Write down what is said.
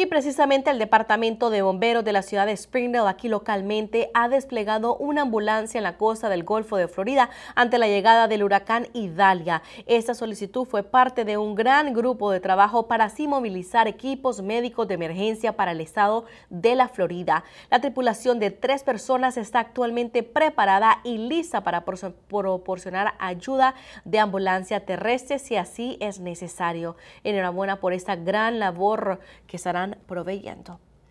Y precisamente el Departamento de Bomberos de la ciudad de Springdale, aquí localmente, ha desplegado una ambulancia en la costa del Golfo de Florida ante la llegada del huracán Idalia. Esta solicitud fue parte de un gran grupo de trabajo para así movilizar equipos médicos de emergencia para el estado de la Florida. La tripulación de tres personas está actualmente preparada y lista para proporcionar ayuda de ambulancia terrestre si así es necesario. Enhorabuena por esta gran labor que estarán proveyendo.